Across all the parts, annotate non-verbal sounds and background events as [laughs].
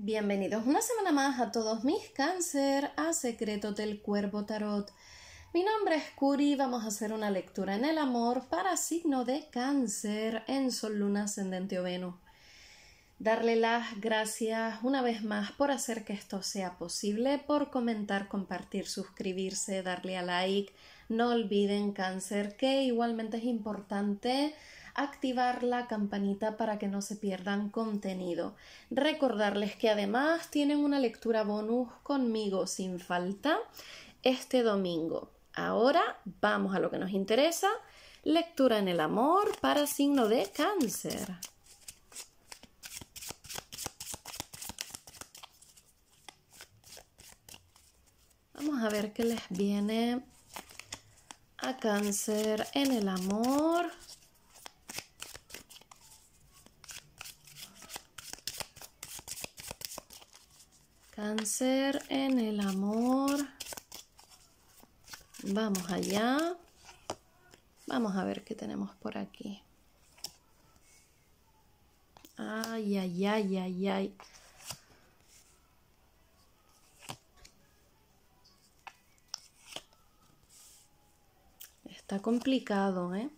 Bienvenidos una semana más a todos mis cáncer, a Secretos del Cuervo Tarot. Mi nombre es Curi, vamos a hacer una lectura en el amor para signo de cáncer en Sol, Luna, Ascendente o Venus. Darle las gracias una vez más por hacer que esto sea posible, por comentar, compartir, suscribirse, darle a like. No olviden cáncer, que igualmente es importante activar la campanita para que no se pierdan contenido. Recordarles que además tienen una lectura bonus conmigo sin falta este domingo. Ahora vamos a lo que nos interesa, lectura en el amor para signo de cáncer. Vamos a ver qué les viene a cáncer en el amor Cáncer en el amor. Vamos allá. Vamos a ver qué tenemos por aquí. Ay, ay, ay, ay, ay. Está complicado, ¿eh?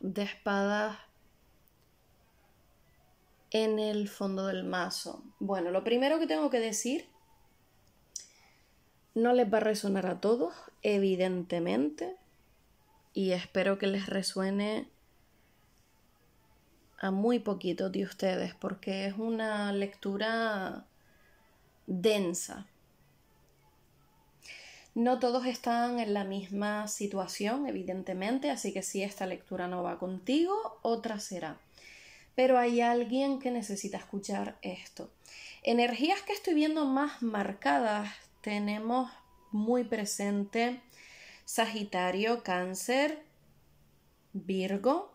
de espadas en el fondo del mazo. Bueno, lo primero que tengo que decir no les va a resonar a todos, evidentemente, y espero que les resuene a muy poquitos de ustedes, porque es una lectura densa, no todos están en la misma situación, evidentemente, así que si esta lectura no va contigo, otra será. Pero hay alguien que necesita escuchar esto. Energías que estoy viendo más marcadas tenemos muy presente Sagitario, Cáncer, Virgo,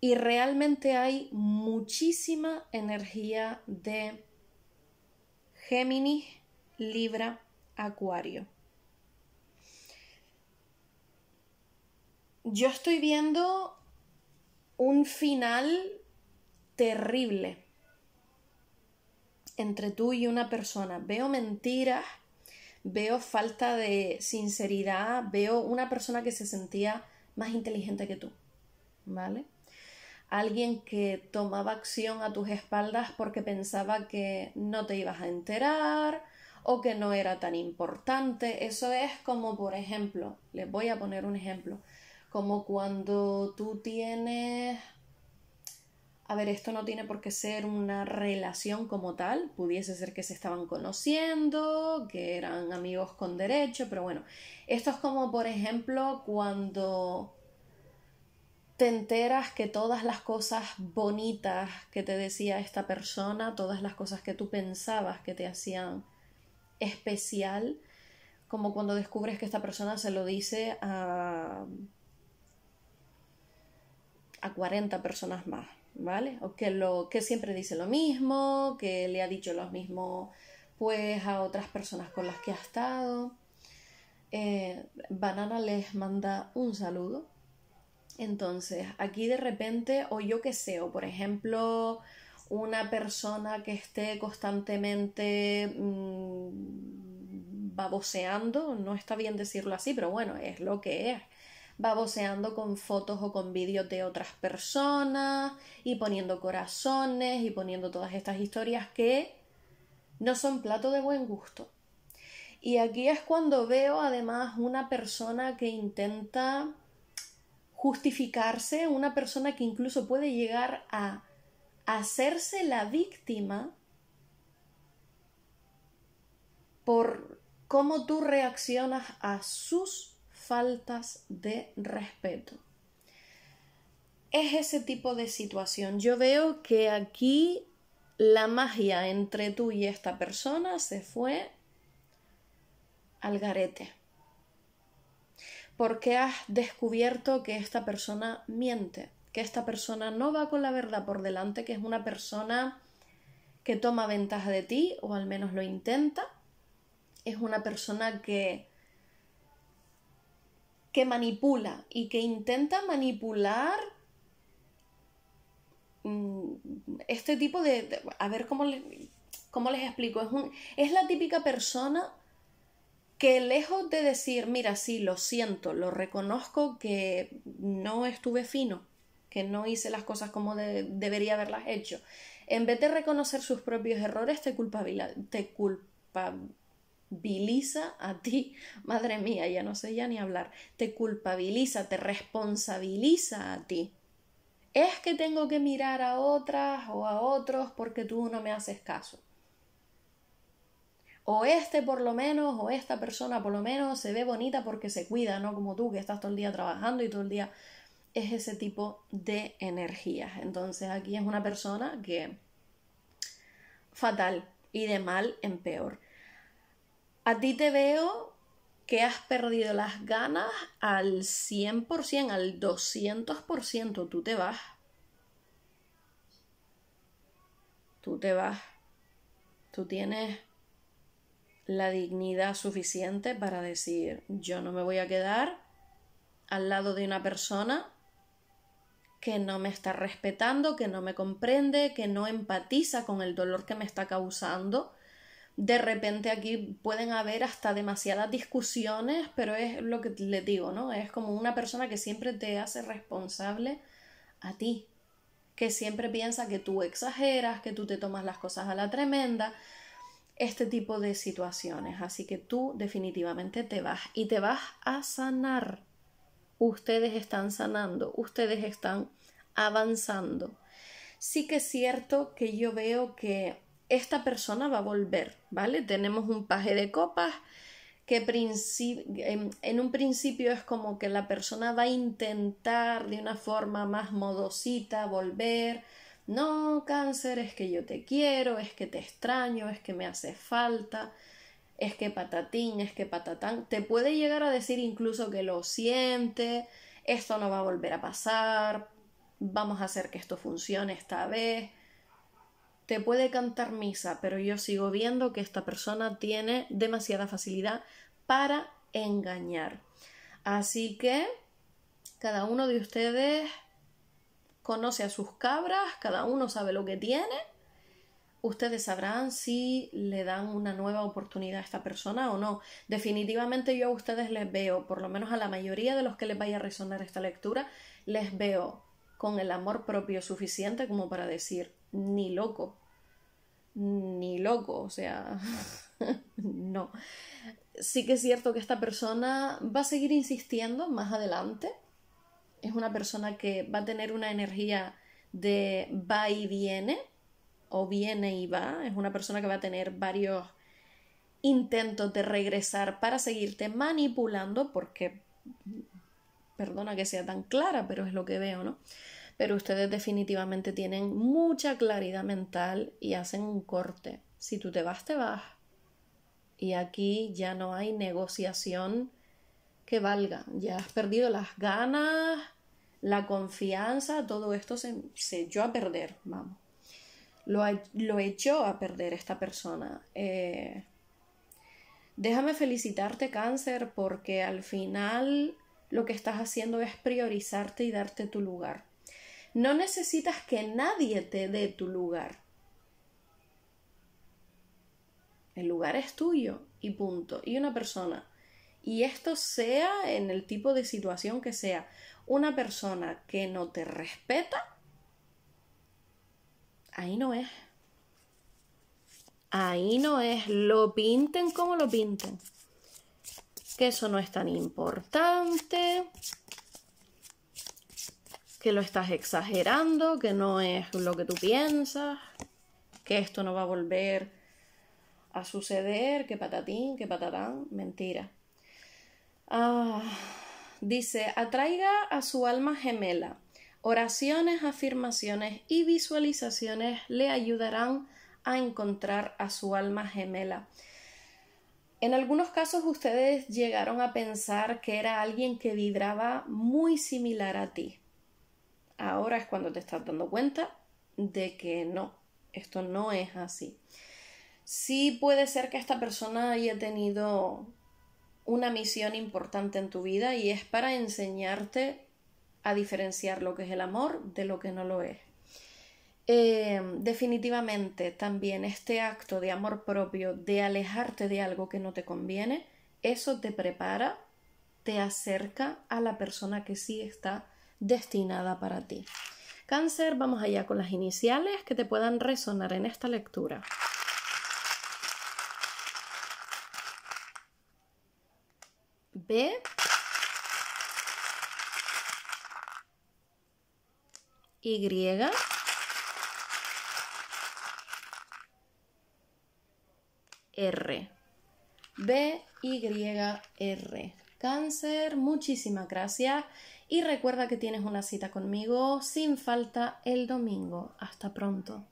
y realmente hay muchísima energía de Géminis, Libra Acuario. Yo estoy viendo un final terrible entre tú y una persona. Veo mentiras, veo falta de sinceridad, veo una persona que se sentía más inteligente que tú, ¿vale? Alguien que tomaba acción a tus espaldas porque pensaba que no te ibas a enterar, o que no era tan importante. Eso es como, por ejemplo, les voy a poner un ejemplo, como cuando tú tienes... A ver, esto no tiene por qué ser una relación como tal, pudiese ser que se estaban conociendo, que eran amigos con derecho, pero bueno, esto es como, por ejemplo, cuando te enteras que todas las cosas bonitas que te decía esta persona, todas las cosas que tú pensabas que te hacían especial como cuando descubres que esta persona se lo dice a, a 40 personas más, ¿vale? O que, lo, que siempre dice lo mismo, que le ha dicho lo mismo pues a otras personas con las que ha estado. Eh, Banana les manda un saludo. Entonces, aquí de repente, o yo que sé, o por ejemplo, una persona que esté constantemente mm, baboseando, no está bien decirlo así, pero bueno, es lo que es baboseando con fotos o con vídeos de otras personas y poniendo corazones y poniendo todas estas historias que no son plato de buen gusto. Y aquí es cuando veo además una persona que intenta justificarse, una persona que incluso puede llegar a hacerse la víctima por cómo tú reaccionas a sus faltas de respeto. Es ese tipo de situación. Yo veo que aquí la magia entre tú y esta persona se fue al garete. Porque has descubierto que esta persona miente que esta persona no va con la verdad por delante, que es una persona que toma ventaja de ti, o al menos lo intenta, es una persona que que manipula y que intenta manipular mm, este tipo de, a ver cómo, les explico es, un, es la típica persona que lejos de decir mira sí lo siento lo reconozco que no estuve fino que no hice las cosas como debería haberlas hecho. En vez de reconocer sus propios errores, te, te culpabiliza a ti. [laughs] Madre mía, ya no sé ya ni hablar. Te culpabiliza, te responsabiliza a ti. Es que tengo que mirar a otras o a otros porque tú no me haces caso o este por lo menos, o esta persona por lo menos se ve bonita porque se cuida, no como tú que estás todo el día trabajando y todo el día es ese tipo de energías. Entonces aquí es una persona que fatal y de mal en peor. A ti te veo que has perdido las ganas al 100%, al 200%, tú te vas. Tú te vas. Tú tienes la dignidad suficiente para decir, yo no me voy a quedar al lado de una persona que no me está respetando, que no me comprende, que no empatiza con el dolor que me está causando. De repente aquí pueden haber hasta demasiadas discusiones, pero es lo que le digo, ¿no? Es como una persona que siempre te hace responsable a ti, que siempre piensa que tú exageras, que tú te tomas las cosas a la tremenda, este tipo de situaciones. Así que tú definitivamente te vas y te vas a sanar ustedes están sanando, ustedes están avanzando. Sí que es cierto que yo veo que esta persona va a volver, ¿vale? Tenemos un paje de copas que en, un principio es como que la persona va a intentar de una forma más modosita volver. No, cáncer, es que yo te quiero, es que te extraño, es que me hace falta es que patatín, es que patatán, te puede llegar a decir incluso que lo siente, esto no va a volver a pasar, vamos a hacer que esto funcione esta vez. Te puede cantar misa, pero yo sigo viendo que esta persona tiene demasiada facilidad para engañar. Así que cada uno de ustedes conoce a sus cabras, cada uno sabe lo que tiene ustedes sabrán si le dan una nueva oportunidad a esta persona o no. Definitivamente yo a ustedes les veo, por lo menos a la mayoría de los que les vaya a resonar esta lectura, les veo con el amor propio suficiente como para decir, ni loco, ni loco, o sea, [laughs] no. Sí que es cierto que esta persona va a seguir insistiendo más adelante. Es una persona que va a tener una energía de va y viene, o viene y va, es una persona que va a tener varios intentos de regresar para seguirte manipulando porque, perdona que sea tan clara, pero es lo que veo, ¿no? Pero ustedes definitivamente tienen mucha claridad mental y hacen un corte. Si tú te vas, te vas. Y aquí ya no hay negociación que valga. Ya has perdido las ganas, la confianza, todo esto se, se echó a perder, vamos lo, lo echó a perder esta persona. Eh, déjame felicitarte cáncer porque al final lo que estás haciendo es priorizarte y darte tu lugar. No necesitas que nadie te dé tu lugar. El lugar es tuyo y punto. Y una persona. Y esto sea en el tipo de situación que sea. Una persona que no te respeta ahí no es. Ahí no es. Lo pinten como lo pinten. Que eso no es tan importante. Que lo estás exagerando, que no es lo que tú piensas, que esto no va a volver a suceder, que patatín, que patatán, mentira. Ah, dice, atraiga a su alma gemela Oraciones, afirmaciones y visualizaciones le ayudarán a encontrar a su alma gemela. En algunos casos ustedes llegaron a pensar que era alguien que vibraba muy similar a ti. Ahora es cuando te estás dando cuenta de que no, esto no es así. Sí puede ser que esta persona haya tenido una misión importante en tu vida y es para enseñarte a diferenciar lo que es el amor de lo que no lo es. Eh, definitivamente también este acto de amor propio, de alejarte de algo que no te conviene, eso te prepara, te acerca a la persona que sí está destinada para ti. Cáncer, vamos allá con las iniciales que te puedan resonar en esta lectura. B Y R. B Y R. Cáncer, muchísimas gracias y recuerda que tienes una cita conmigo sin falta el domingo. Hasta pronto.